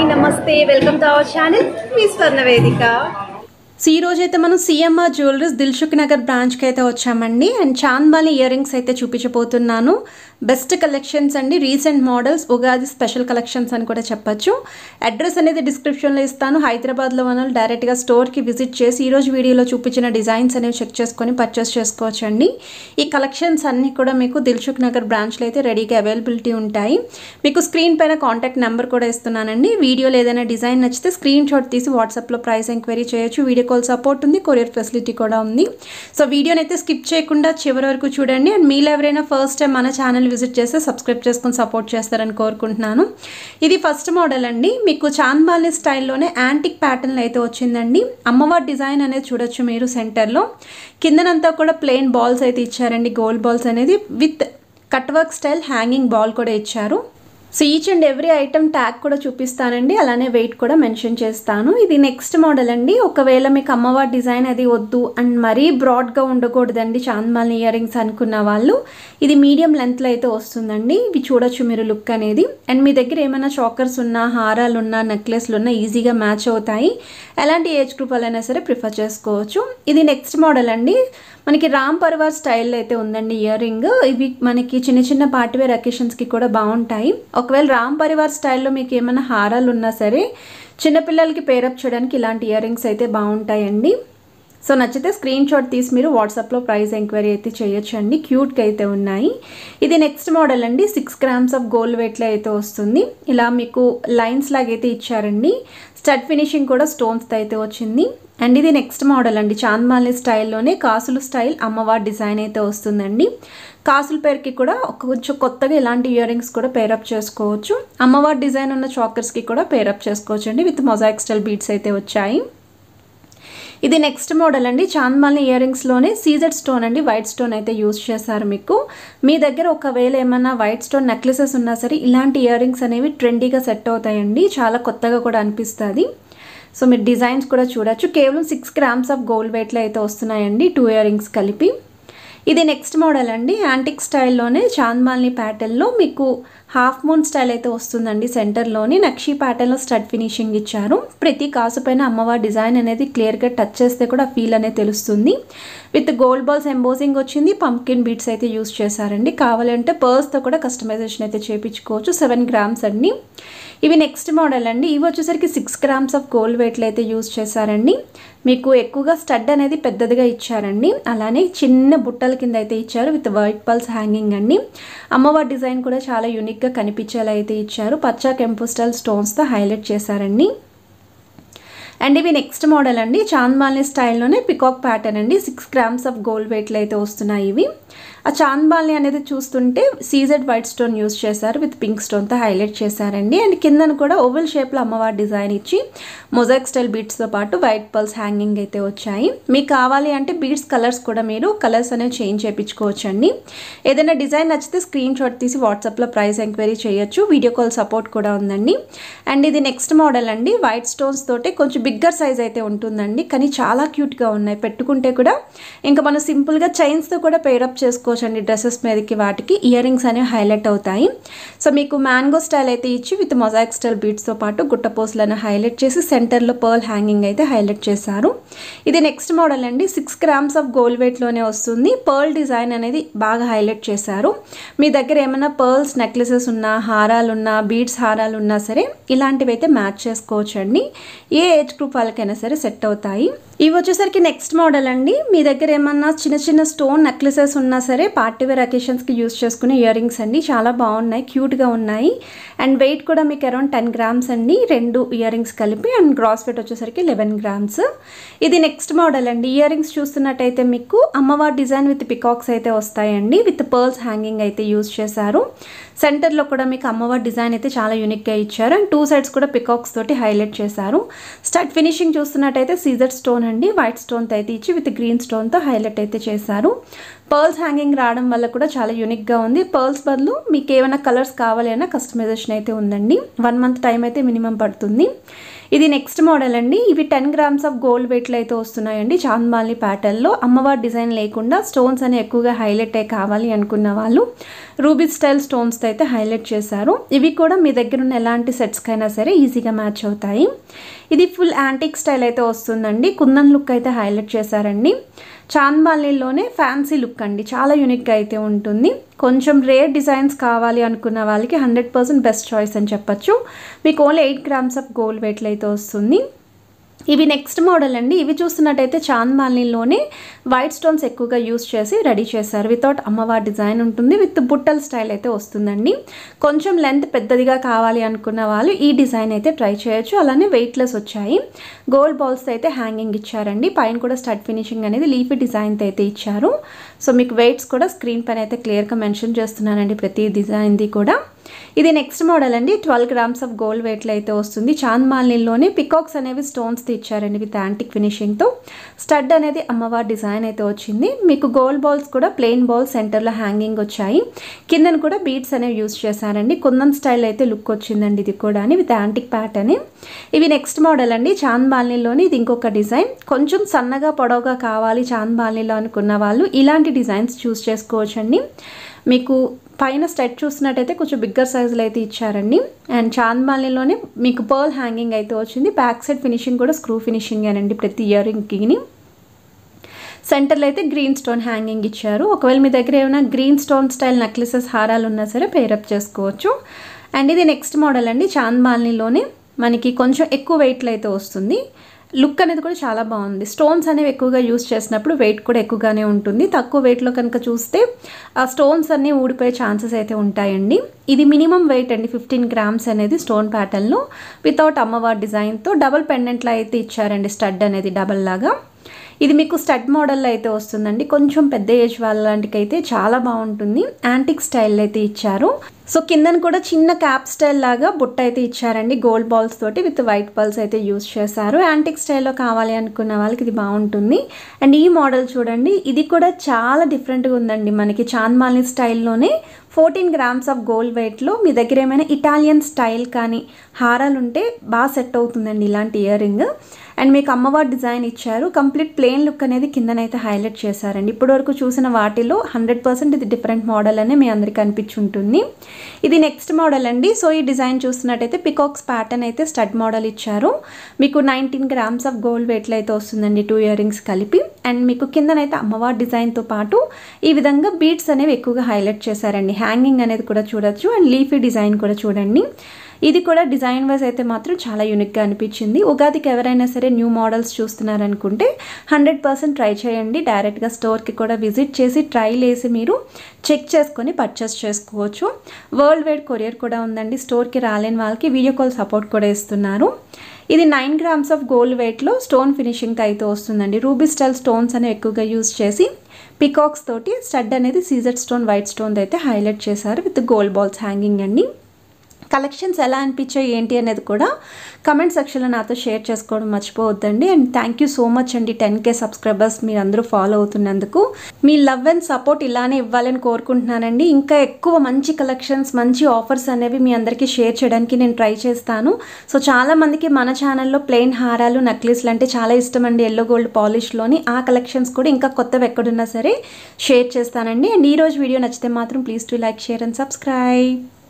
అండి నమస్తే welcome to our channel మీ స్వర్ణవేదిక ఈ అయితే మనం సిఎంఆర్ జ్యువెలరీస్ దిల్సుఖ్ నగర్ బ్రాంచ్కి అయితే వచ్చామండి అండ్ చాంద్మాలి ఇయర్ రింగ్స్ అయితే చూపించబోతున్నాను బెస్ట్ కలెక్షన్స్ అండి recent models Ugadi special collections అని కూడా చెప్పచ్చు అడ్రస్ అనేది డిస్క్రిప్షన్లో ఇస్తాను హైదరాబాద్లో మనం డైరెక్ట్గా స్టోర్కి విజిట్ చేసి ఈరోజు వీడియోలో చూపించిన డిజైన్స్ అనేవి చెక్ చేసుకొని పర్చేస్ చేసుకోవచ్చండి ఈ కలెక్షన్స్ అన్నీ కూడా మీకు దిల్సుఖ్ నగర్ బ్రాంచ్లో అయితే రెడీగా అవైలబిలిటీ ఉంటాయి మీకు స్క్రీన్ పైన కాంటాక్ట్ నెంబర్ కూడా ఇస్తున్నానండి వీడియోలో ఏదైనా డిజైన్ నచ్చితే స్క్రీన్ షాట్ తీసి వాట్సాప్లో ప్రైస్ ఎంక్వైరీ చేయొచ్చు వీడియో కాల్ సపోర్ట్ ఉంది కొరియర్ ఫెసిలిటీ కూడా ఉంది సో వీడియోని అయితే స్కిప్ చేయకుండా చివరి వరకు చూడండి అండ్ మీలో ఎవరైనా ఫస్ట్ టైం మన ఛానల్ విజిట్ చేసి సబ్స్క్రైబ్ చేసుకుని సపోర్ట్ చేస్తారని కోరుకుంటున్నాను ఇది ఫస్ట్ మోడల్ అండి మీకు చాంద్మాలి స్టైల్లోనే యాంటిక్ ప్యాటర్న్ అయితే వచ్చిందండి అమ్మవారి డిజైన్ అనేది చూడొచ్చు మీరు సెంటర్లో కిందనంతా కూడా ప్లెయిన్ బాల్స్ అయితే ఇచ్చారండి గోల్డ్ బాల్స్ అనేది with cut work style hanging ball కూడా ఇచ్చారు so each and every item tag కూడా చూపిస్తానండి అలానే వెయిట్ కూడా మెన్షన్ చేస్తాను ఇది నెక్స్ట్ మోడల్ అండి ఒకవేళ మీకు అమ్మవారి డిజైన్ అది వద్దు అండ్ మరీ బ్రాడ్గా ఉండకూడదండి చాందమాలి ఇయర్ రింగ్స్ అనుకున్న వాళ్ళు ఇది మీడియం లెంత్లో అయితే వస్తుందండి ఇవి చూడొచ్చు మీరు లుక్ అనేది అండ్ మీ దగ్గర ఏమైనా చాకర్స్ ఉన్నా హారాలు ఉన్నా నెక్లెస్లు ఉన్నా ఈజీగా మ్యాచ్ అవుతాయి ఎలాంటి ఏజ్ గ్రూప్ అయినా సరే ప్రిఫర్ చేసుకోవచ్చు ఇది నెక్స్ట్ మోడల్ అండి మనకి రామ్ పర్వార్ స్టైల్లో అయితే ఉందండి ఇయర్ రింగ్ ఇవి మనకి చిన్న చిన్న పార్టీవేర్ అకేషన్స్కి కూడా బాగుంటాయి ఒకవేళ రామ్ పరివార్ స్టైల్లో మీకు ఏమైనా హారాలు ఉన్నా సరే చిన్నపిల్లలకి పేరప్ చేయడానికి ఇలాంటి ఇయర్ రింగ్స్ అయితే బాగుంటాయండి సో నచ్చితే స్క్రీన్ షాట్ తీసి మీరు వాట్సాప్లో ప్రైస్ ఎంక్వైరీ అయితే చేయొచ్చండి క్యూట్గా అయితే ఉన్నాయి ఇది నెక్స్ట్ మోడల్ అండి సిక్స్ గ్రామ్స్ ఆఫ్ గోల్డ్ వెయిట్లో అయితే వస్తుంది ఇలా మీకు లైన్స్ లాగైతే ఇచ్చారండి స్టడ్ ఫినిషింగ్ కూడా స్టోన్స్తో అయితే వచ్చింది అండ్ ఇది నెక్స్ట్ మోడల్ అండి చాందమాలి స్టైల్లోనే కాసులు స్టైల్ అమ్మవారి డిజైన్ అయితే వస్తుందండి కాసుల పేరుకి కూడా కొంచెం కొత్తగా ఇలాంటి ఇయర్ రింగ్స్ కూడా పేరప్ చేసుకోవచ్చు అమ్మవారి డిజైన్ ఉన్న చాకర్స్కి కూడా పేరప్ చేసుకోవచ్చు అండి విత్ మొజాయిక్ స్టైల్ బీట్స్ అయితే వచ్చాయి ఇది నెక్స్ట్ మోడల్ అండి చాందమాలి ఇయర్ రింగ్స్లోనే సీజర్ స్టోన్ అండి వైట్ స్టోన్ అయితే యూజ్ చేశారు మీకు మీ దగ్గర ఒకవేళ ఏమైనా వైట్ స్టోన్ నెక్లెసెస్ ఉన్నా సరే ఇలాంటి ఇయర్ రింగ్స్ అనేవి ట్రెండీగా సెట్ అవుతాయండి చాలా కొత్తగా కూడా అనిపిస్తుంది సో మీరు డిజైన్స్ కూడా చూడొచ్చు కేవలం సిక్స్ గ్రామ్స్ ఆఫ్ గోల్డ్ వెయిట్లో అయితే వస్తున్నాయండి టూ ఇయర్ రింగ్స్ కలిపి ఇది నెక్స్ట్ మోడల్ అండి యాంటిక్ స్టైల్లోనే చాంద్మాల్ని ప్యాటర్న్లో మీకు హాఫ్ మూన్ స్టైల్ అయితే వస్తుందండి సెంటర్లోని నక్షీ ప్యాటర్న్లో స్టడ్ ఫినిషింగ్ ఇచ్చారు ప్రతి కాసు పైన అమ్మవారి డిజైన్ అనేది క్లియర్గా టచ్ చేస్తే కూడా ఫీల్ అనేది తెలుస్తుంది విత్ గోల్డ్ బాల్స్ ఎంబోసింగ్ వచ్చింది పంకిన్ బీట్స్ అయితే యూస్ చేశారండి కావాలంటే పర్స్తో కూడా కస్టమైజేషన్ అయితే చేయించుకోవచ్చు సెవెన్ గ్రామ్స్ అండి ఇవి నెక్స్ట్ మోడల్ అండి ఇవి వచ్చేసరికి సిక్స్ గ్రామ్స్ ఆఫ్ గోల్డ్ వెయిట్లు అయితే యూస్ చేశారండి మీకు ఎక్కువగా స్టడ్ అనేది పెద్దదిగా ఇచ్చారండి అలానే చిన్న బుట్టల కింద అయితే ఇచ్చారు విత్ వైట్ పల్స్ హ్యాంగింగ్ అండి అమ్మవారి డిజైన్ కూడా చాలా యూనిక్గా కనిపించేలా అయితే ఇచ్చారు పచ్చా కెంపుస్టల్ స్టోన్స్తో హైలైట్ చేశారండి అండ్ ఇవి నెక్స్ట్ మోడల్ అండి చాంద్మాలిని స్టైల్లోనే పికాక్ ప్యాటర్న్ అండి సిక్స్ గ్రామ్స్ ఆఫ్ గోల్డ్ వెయిట్లు అయితే వస్తున్నాయి ఇవి ఆ చాంద్బాలిని అనేది చూస్తుంటే సీజెడ్ వైట్ స్టోన్ యూస్ చేశారు విత్ పింక్ స్టోన్తో హైలైట్ చేశారండి అండ్ కిందను కూడా ఓవెల్ షేప్లో అమ్మవారి డిజైన్ ఇచ్చి మొజాక్ స్టైల్ బీట్స్తో పాటు వైట్ పల్స్ హ్యాంగింగ్ అయితే వచ్చాయి మీకు కావాలి అంటే బీట్స్ కలర్స్ కూడా మీరు కలర్స్ అనేవి చేంజ్ చేయించుకోవచ్చండి ఏదైనా డిజైన్ నచ్చితే స్క్రీన్ షాట్ తీసి వాట్సాప్లో ప్రైస్ ఎంక్వైరీ చేయొచ్చు వీడియో కాల్ సపోర్ట్ కూడా ఉందండి అండ్ ఇది నెక్స్ట్ మోడల్ అండి వైట్ స్టోన్స్ తోటే కొంచెం బిగ్గర్ సైజ్ అయితే ఉంటుందండి కానీ చాలా క్యూట్గా ఉన్నాయి పెట్టుకుంటే కూడా ఇంకా మనం సింపుల్గా చైన్స్తో కూడా పేరప్ చేసుకోవచ్చు అండి డ్రెస్సెస్ మీదకి వాటికి ఇయర్ రింగ్స్ అనేవి హైలైట్ అవుతాయి సో మీకు మ్యాంగో స్టైల్ అయితే ఇచ్చి విత్ మొజాక్ స్టైల్ బీట్స్తో పాటు గుట్టపోసులను హైలైట్ చేసి సెంటర్లో పర్ల్ హ్యాంగింగ్ అయితే హైలైట్ చేశారు ఇది నెక్స్ట్ మోడల్ అండి సిక్స్ గ్రామ్స్ ఆఫ్ గోల్డ్ వెయిట్లోనే వస్తుంది పర్ల్ డిజైన్ అనేది బాగా హైలైట్ చేశారు మీ దగ్గర ఏమైనా పర్ల్స్ నెక్లెసెస్ ఉన్నా హారాలు ఉన్నా బీడ్స్ హారాలు ఉన్నా సరే ఇలాంటివి అయితే మ్యాచ్ చేసుకోవచ్చండి ఏ ఏజ్ రూపాయలకైనా సరే సెట్ అవుతాయి ఇవి వచ్చేసరికి నెక్స్ట్ మోడల్ అండి మీ దగ్గర ఏమన్నా చిన్న చిన్న స్టోన్ నెక్లెసెస్ ఉన్నా సరే పార్టీవేర్ అకేషన్స్కి యూస్ చేసుకునే ఇయర్ రింగ్స్ అండి చాలా బాగున్నాయి క్యూట్గా ఉన్నాయి అండ్ వెయిట్ కూడా మీకు అరౌండ్ టెన్ గ్రామ్స్ అండి రెండు ఇయర్ రింగ్స్ కలిపి అండ్ గ్రాస్ వెయిట్ వచ్చేసరికి లెవెన్ గ్రామ్స్ ఇది నెక్స్ట్ మోడల్ అండి ఇయర్ రింగ్స్ చూస్తున్నట్టయితే మీకు అమ్మవారి డిజైన్ విత్ పికాక్స్ అయితే వస్తాయండి విత్ పర్ల్స్ హ్యాంగింగ్ అయితే యూస్ చేశారు సెంటర్లో కూడా మీకు అమ్మవారి డిజైన్ అయితే చాలా యూనిక్గా ఇచ్చారు అండ్ టూ సైడ్స్ కూడా పికాక్స్ తోటి హైలైట్ చేశారు స్టార్ట్ ఫినిషింగ్ చూస్తున్నట్టయితే సీజర్ స్టోన్ అండి వైట్ స్టోన్తో అయితే ఇచ్చి విత్ గ్రీన్ స్టోన్తో హైలైట్ అయితే చేశారు పర్ల్స్ హ్యాంగింగ్ రావడం వల్ల కూడా చాలా యూనిక్గా ఉంది పర్ల్స్ బదులు మీకు ఏమైనా కలర్స్ కావాలి అన్న కస్టమైజేషన్ అయితే ఉందండి వన్ మంత్ టైం అయితే మినిమం పడుతుంది ఇది నెక్స్ట్ మోడల్ అండి ఇవి టెన్ గ్రామ్స్ ఆఫ్ గోల్డ్ వెయిట్లు అయితే వస్తున్నాయండి చాందమాలి ప్యాటర్న్లో అమ్మవారి డిజైన్ లేకుండా స్టోన్స్ అని ఎక్కువగా హైలైట్ అయి కావాలి అనుకున్న వాళ్ళు రూబీ స్టైల్ స్టోన్స్తో అయితే హైలైట్ చేశారు ఇవి కూడా మీ దగ్గర ఉన్న ఎలాంటి సెట్స్కైనా సరే ఈజీగా మ్యాచ్ అవుతాయి ఇది ఫుల్ యాంటిక్ స్టైల్ అయితే వస్తుందండి కుందన్ లుక్ అయితే హైలైట్ చేశారండి చాందమాలిలోనే ఫ్యాన్సీ లుక్ అండి చాలా యూనిక్గా అయితే ఉంటుంది కొంచెం రేర్ డిజైన్స్ కావాలి అనుకున్న వాళ్ళకి హండ్రెడ్ పర్సెంట్ బెస్ట్ చాయిస్ అని చెప్పచ్చు మీకు only eight grams of gold వెయిట్లు అయితే వస్తుంది ఇవి నెక్స్ట్ మోడల్ అండి ఇవి చూస్తున్నట్టయితే చాంద్మాలినిలోనే వైట్ స్టోన్స్ ఎక్కువగా యూస్ చేసి రెడీ చేశారు వితౌట్ అమ్మవారి డిజైన్ ఉంటుంది విత్ బుట్టల స్టైల్ అయితే వస్తుందండి కొంచెం లెంత్ పెద్దదిగా కావాలి అనుకున్న వాళ్ళు ఈ డిజైన్ అయితే ట్రై చేయొచ్చు అలానే వెయిట్లెస్ వచ్చాయి గోల్డ్ బాల్స్ అయితే హ్యాంగింగ్ ఇచ్చారండి పైన కూడా స్టడ్ ఫినిషింగ్ అనేది లీఫీ డిజైన్తో అయితే ఇచ్చారు సో మీకు వెయిట్స్ కూడా స్క్రీన్ పైన అయితే క్లియర్గా మెన్షన్ చేస్తున్నానండి ప్రతి డిజైన్ది కూడా ఇది నెక్స్ట్ మోడల్ అండి ట్వెల్వ్ గ్రామ్స్ ఆఫ్ గోల్డ్ వెయిట్లో అయితే వస్తుంది చాంద్ పికాక్స్ అనేవి స్టోన్స్ తీచ్చారండి విత్ యాంటిక్ ఫినిషింగ్తో స్టడ్ అనేది అమ్మవారి డిజైన్ అయితే వచ్చింది మీకు గోల్డ్ బాల్స్ కూడా ప్లెయిన్ బాల్స్ సెంటర్లో హ్యాంగింగ్ వచ్చాయి కిందను కూడా బీట్స్ అనేవి యూస్ చేశారండి కుందన్ స్టైల్ అయితే లుక్ వచ్చిందండి ఇది కూడా విత్ యాంటిక్ ప్యాటర్న్ ఇవి నెక్స్ట్ మోడల్ అండి చాంద్ ఇది ఇంకొక డిజైన్ కొంచెం సన్నగా పొడవుగా కావాలి చాంద్ అనుకున్న వాళ్ళు ఇలాంటి డిజైన్స్ చూస్ చేసుకోవచ్చండి మీకు పైన స్టెట్ చూసినట్టయితే కొంచెం బిగ్గర్ సైజులో అయితే ఇచ్చారండి అండ్ చాంద్మాలిలోనే మీకు పర్ల్ హ్యాంగింగ్ అయితే వచ్చింది బ్యాక్ సైడ్ ఫినిషింగ్ కూడా స్క్రూ ఫినిషింగ్ అండి ప్రతి ఇయర్ ఇంకిని సెంటర్లో అయితే గ్రీన్ స్టోన్ హ్యాంగింగ్ ఇచ్చారు ఒకవేళ మీ దగ్గర ఏమైనా గ్రీన్ స్టోన్ స్టైల్ నెక్లెసెస్ హారాలు ఉన్నా సరే పేరప్ చేసుకోవచ్చు అండ్ ఇది నెక్స్ట్ మోడల్ అండి చాందమాలిలోనే మనకి కొంచెం ఎక్కువ వెయిట్లో అయితే వస్తుంది లుక్ అనేది కూడా చాలా బాగుంది స్టోన్స్ అనేవి ఎక్కువగా యూస్ చేసినప్పుడు వెయిట్ కూడా ఎక్కువగానే ఉంటుంది తక్కువ వెయిట్లో కనుక చూస్తే ఆ స్టోన్స్ అన్నీ ఊడిపోయే ఛాన్సెస్ అయితే ఉంటాయండి ఇది మినిమం వెయిట్ అండి ఫిఫ్టీన్ గ్రామ్స్ అనేది స్టోన్ ప్యాటర్న్లో వితౌట్ అమ్మవారి డిజైన్తో డబల్ పెండెంట్లో అయితే ఇచ్చారండి స్టడ్ అనేది డబల్ లాగా ఇది మీకు స్టడ్ మోడల్లో అయితే వస్తుందండి కొంచెం పెద్ద ఏజ్ వాళ్ళ లాంటికైతే చాలా బాగుంటుంది యాంటిక్ స్టైల్ అయితే ఇచ్చారు సో కిందన కూడా చిన్న క్యాప్ స్టైల్ లాగా బుట్ట అయితే ఇచ్చారండి గోల్డ్ బాల్స్ తోటి విత్ వైట్ బాల్స్ అయితే యూస్ చేశారు యాంటిక్ స్టైల్లో కావాలి అనుకున్న వాళ్ళకి ఇది బాగుంటుంది అండ్ ఈ మోడల్ చూడండి ఇది కూడా చాలా డిఫరెంట్గా ఉందండి మనకి చాంద్మాలి స్టైల్లోనే ఫోర్టీన్ గ్రామ్స్ ఆఫ్ గోల్డ్ వెయిట్లో మీ దగ్గర ఏమైనా ఇటాలియన్ స్టైల్ కానీ హారాలు ఉంటే బాగా సెట్ అవుతుందండి ఇలాంటి ఇయర్ రింగ్ అండ్ మీకు అమ్మవారి డిజైన్ ఇచ్చారు కంప్లీట్ ప్లెయిన్ లుక్ అనేది కిందనైతే హైలైట్ చేశారండి ఇప్పటివరకు చూసిన వాటిలో హండ్రెడ్ పర్సెంట్ ఇది డిఫరెంట్ మోడల్ అనే మీ అందరికీ అనిపించుంటుంది ఇది నెక్స్ట్ మోడల్ అండి సో ఈ డిజైన్ చూస్తున్నట్టయితే పికాక్స్ ప్యాటర్న్ అయితే స్టడ్ మోడల్ ఇచ్చారు మీకు నైన్టీన్ గ్రామ్స్ ఆఫ్ గోల్డ్ వెయిట్లో అయితే వస్తుందండి టూ ఇయర్ రింగ్స్ కలిపి అండ్ మీకు కిందనైతే అమ్మవారి డిజైన్తో పాటు ఈ విధంగా బీట్స్ అనేవి ఎక్కువగా హైలైట్ చేశారండి హ్యాంగింగ్ అనేది కూడా చూడొచ్చు అండ్ లీఫీ డిజైన్ కూడా చూడండి ఇది కూడా డిజైన్ వైజ్ అయితే మాత్రం చాలా యూనిక్గా అనిపించింది ఉగాదికి ఎవరైనా సరే న్యూ మోడల్స్ చూస్తున్నారనుకుంటే హండ్రెడ్ పర్సెంట్ ట్రై చేయండి డైరెక్ట్గా స్టోర్కి కూడా విజిట్ చేసి ట్రైల్ వేసి మీరు చెక్ చేసుకొని పర్చేస్ చేసుకోవచ్చు వరల్డ్ వైడ్ కొరియర్ కూడా ఉందండి స్టోర్కి రాలేని వాళ్ళకి వీడియో కాల్ సపోర్ట్ కూడా ఇస్తున్నారు ఇది నైన్ గ్రామ్స్ ఆఫ్ గోల్డ్ వెయిట్లో స్టోన్ ఫినిషింగ్తో అయితే వస్తుందండి రూబీ స్టైల్ స్టోన్స్ అనేవి ఎక్కువగా యూజ్ చేసి పికాక్స్ తోటి స్టడ్ అనేది సీజర్ స్టోన్ వైట్ స్టోన్ అయితే హైలైట్ చేశారు విత్ గోల్డ్ బాల్స్ హ్యాంగింగ్ అండి కలెక్షన్స్ ఎలా అనిపించాయి ఏంటి అనేది కూడా కమెంట్ సెక్షన్లో నాతో షేర్ చేసుకోవడం మర్చిపోవద్దండి and thank you so much అండి టెన్ కే సబ్స్క్రైబర్స్ మీరందరూ ఫాలో అవుతున్నందుకు మీ లవ్ అండ్ సపోర్ట్ ఇలానే ఇవ్వాలని కోరుకుంటున్నానండి ఇంకా ఎక్కువ మంచి కలెక్షన్స్ మంచి ఆఫర్స్ అనేవి మీ అందరికీ షేర్ చేయడానికి నేను ట్రై చేస్తాను సో చాలామందికి మన ఛానల్లో ప్లెయిన్ హారాలు నెక్లెస్లు అంటే చాలా ఇష్టం అండి ఎల్లో గోల్డ్ పాలిష్లోని ఆ కలెక్షన్స్ కూడా ఇంకా కొత్తవి ఎక్కడున్నా సరే షేర్ చేస్తానండి అండ్ ఈరోజు వీడియో నచ్చితే మాత్రం please to like share and subscribe